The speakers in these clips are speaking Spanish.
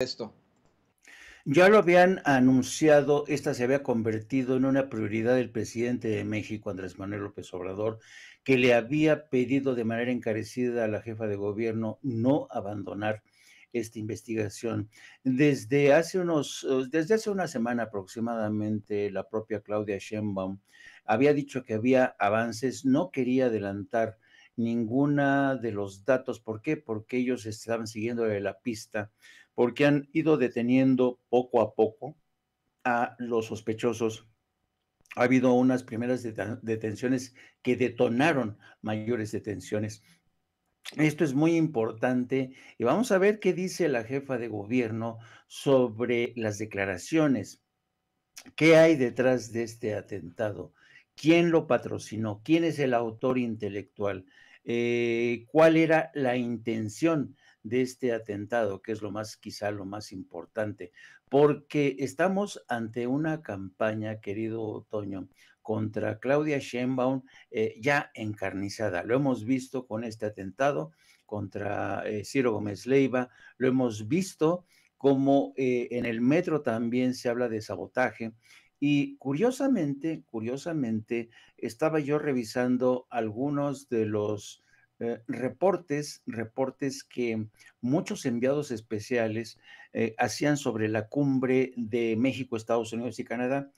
esto? Ya lo habían anunciado, esta se había convertido en una prioridad del presidente de México, Andrés Manuel López Obrador, que le había pedido de manera encarecida a la jefa de gobierno no abandonar esta investigación. Desde hace unos, desde hace una semana aproximadamente, la propia Claudia Sheinbaum había dicho que había avances, no quería adelantar ninguna de los datos. ¿Por qué? Porque ellos estaban siguiendo la pista porque han ido deteniendo poco a poco a los sospechosos. Ha habido unas primeras detenciones que detonaron mayores detenciones. Esto es muy importante y vamos a ver qué dice la jefa de gobierno sobre las declaraciones. ¿Qué hay detrás de este atentado? ¿Quién lo patrocinó? ¿Quién es el autor intelectual? Eh, ¿Cuál era la intención de este atentado, que es lo más, quizá lo más importante, porque estamos ante una campaña, querido Otoño, contra Claudia Sheinbaum eh, ya encarnizada. Lo hemos visto con este atentado contra eh, Ciro Gómez Leiva, lo hemos visto como eh, en el metro también se habla de sabotaje. Y curiosamente, curiosamente, estaba yo revisando algunos de los eh, reportes, reportes que muchos enviados especiales eh, hacían sobre la cumbre de México, Estados Unidos y Canadá.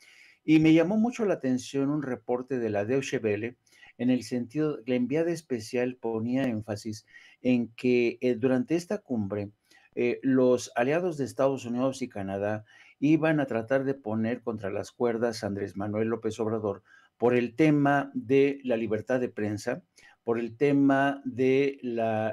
Y me llamó mucho la atención un reporte de la Deutsche Welle en el sentido, la enviada especial ponía énfasis en que eh, durante esta cumbre los aliados de Estados Unidos y Canadá iban a tratar de poner contra las cuerdas a Andrés Manuel López Obrador por el tema de la libertad de prensa, por el tema de la,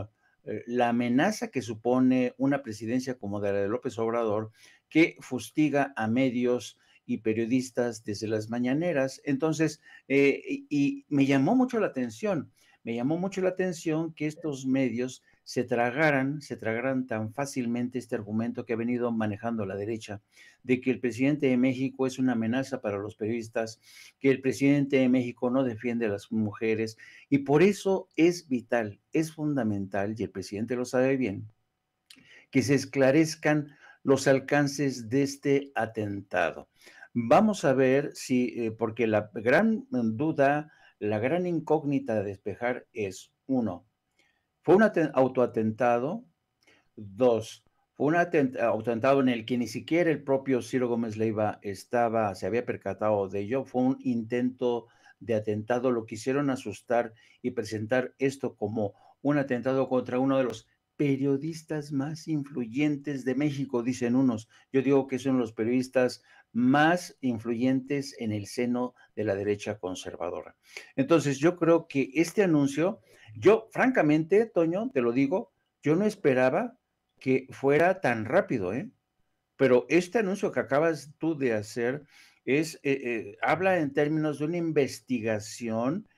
ah, eh, la amenaza que supone una presidencia como de la de López Obrador, que fustiga a medios y periodistas desde las mañaneras. Entonces, eh, y me llamó mucho la atención, me llamó mucho la atención que estos medios se tragaran, se tragaran tan fácilmente este argumento que ha venido manejando la derecha, de que el presidente de México es una amenaza para los periodistas, que el presidente de México no defiende a las mujeres, y por eso es vital, es fundamental, y el presidente lo sabe bien, que se esclarezcan los alcances de este atentado. Vamos a ver si, eh, porque la gran duda, la gran incógnita de despejar es, uno, fue un autoatentado. Dos, fue un autoatentado en el que ni siquiera el propio Ciro Gómez Leiva estaba, se había percatado de ello. Fue un intento de atentado. Lo quisieron asustar y presentar esto como un atentado contra uno de los periodistas más influyentes de México, dicen unos. Yo digo que son los periodistas más influyentes en el seno de la derecha conservadora. Entonces, yo creo que este anuncio, yo francamente, Toño, te lo digo, yo no esperaba que fuera tan rápido, ¿eh? Pero este anuncio que acabas tú de hacer es, eh, eh, habla en términos de una investigación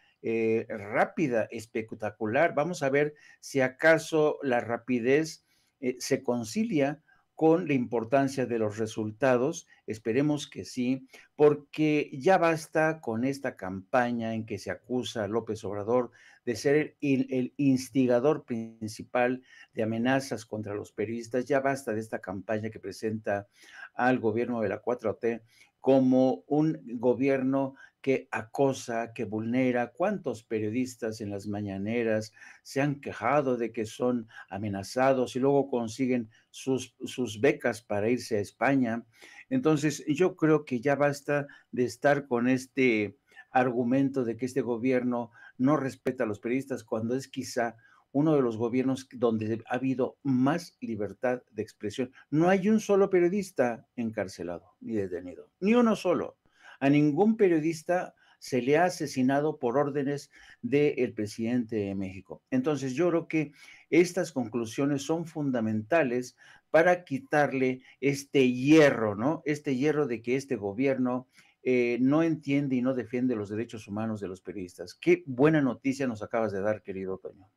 rápida, espectacular. Vamos a ver si acaso la rapidez se concilia con la importancia de los resultados? Esperemos que sí, porque ya basta con esta campaña en que se acusa a López Obrador de ser el, instigador principal de amenazas contra los periodistas, ya basta de esta campaña que presenta al gobierno de la 4T como un gobierno que acosa, que vulnera. ¿Cuántos periodistas en las mañaneras se han quejado de que son amenazados y luego consiguen sus, sus becas para irse a España? Entonces, yo creo que ya basta de estar con este argumento de que este gobierno no respeta a los periodistas cuando es quizá uno de los gobiernos donde ha habido más libertad de expresión. No hay un solo periodista encarcelado ni detenido, ni uno solo. A ningún periodista se le ha asesinado por órdenes del presidente de México. Entonces yo creo que estas conclusiones son fundamentales para quitarle este hierro, ¿no? Este hierro de que este gobierno eh, no entiende y no defiende los derechos humanos de los periodistas. Qué buena noticia nos acabas de dar, querido Toño.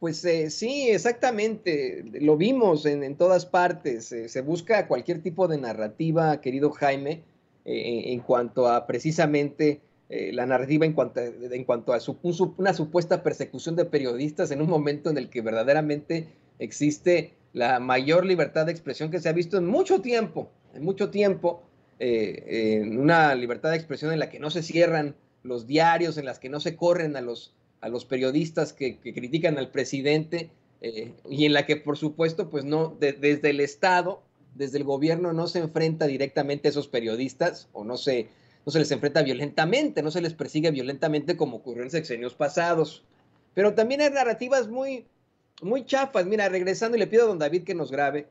Pues eh, sí, exactamente, lo vimos en, todas partes, eh, se busca cualquier tipo de narrativa, querido Jaime, eh, en cuanto a precisamente la narrativa en cuanto a, en cuanto a su, una supuesta persecución de periodistas en un momento en el que verdaderamente existe la mayor libertad de expresión que se ha visto en mucho tiempo, en mucho tiempo, en una libertad de expresión en la que no se cierran los diarios, en las que no se corren a los a los periodistas que, critican al presidente eh, y en la que, por supuesto, pues no, desde el Estado, desde el gobierno no se enfrenta directamente a esos periodistas o no se, no se les enfrenta violentamente, no se les persigue violentamente como ocurrió en sexenios pasados. Pero también hay narrativas muy, muy chafas. Mira, regresando y le pido a don David que nos grabe